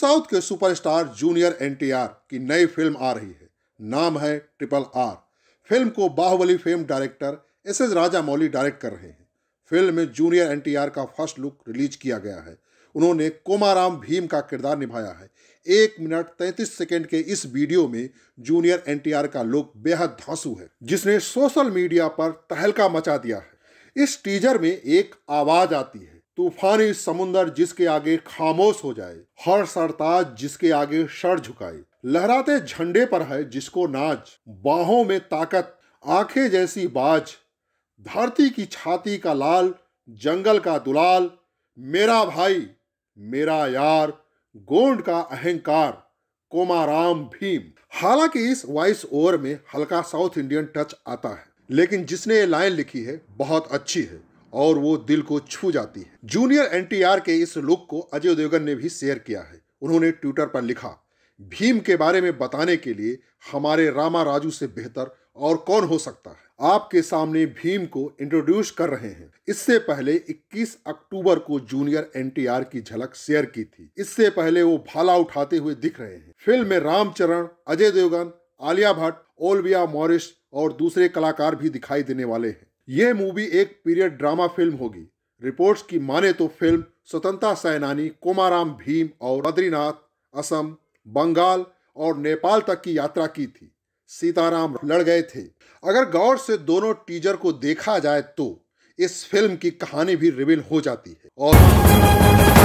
south के superstar junior NTR की नई फिल्म आ रही है नाम है ट्रिपल आर फिल्म को Baahubali fame director S S Rajamouli direct कर रहे हैं फिल्म में जूनियर एनटीआर का फर्स्ट लुक रिलीज किया गया है उन्होंने कोमाराम भीम का किरदार निभाया है एक मिनट तैंतीस सेकेंड के इस वीडियो में जूनियर एनटीआर का लुक बेहद धांसू है जिसने सोशल मीडिया पर तहलका मचा दिया है इस टीजर में एक आवाज आती है तूफानी समुंदर जिसके आगे खामोश हो जाए हर सरताज जिसके आगे सर झुकाए लहराते झंडे पर है जिसको नाच बाहों में ताकत आंखें जैसी बाज धरती की छाती का लाल जंगल का दुलाल मेरा भाई मेरा यार गोंड का अहंकार कोमाराम भीम हालांकि इस वॉइस ओवर में हल्का साउथ इंडियन टच आता है लेकिन जिसने ये लाइन लिखी है बहुत अच्छी है और वो दिल को छू जाती है जूनियर एन के इस लुक को अजय देवगन ने भी शेयर किया है उन्होंने ट्विटर पर लिखा भीम के बारे में बताने के लिए हमारे रामा राजू से बेहतर और कौन हो सकता है आपके सामने भीम को इंट्रोड्यूस कर रहे हैं इससे पहले 21 अक्टूबर को जूनियर एनटीआर की झलक शेयर की थी इससे पहले वो भाला उठाते हुए दिख रहे हैं फिल्म में रामचरण अजय देवगन आलिया भट्ट ओलविया मॉरिस और दूसरे कलाकार भी दिखाई देने वाले हैं यह मूवी एक पीरियड ड्रामा फिल्म होगी रिपोर्ट्स की माने तो फिल्म स्वतंत्रता सेनानी कोमाराम भीम और बद्रीनाथ असम बंगाल और नेपाल तक की यात्रा की थी सीताराम लड़ गए थे अगर गौर से दोनों टीजर को देखा जाए तो इस फिल्म की कहानी भी रिवील हो जाती है और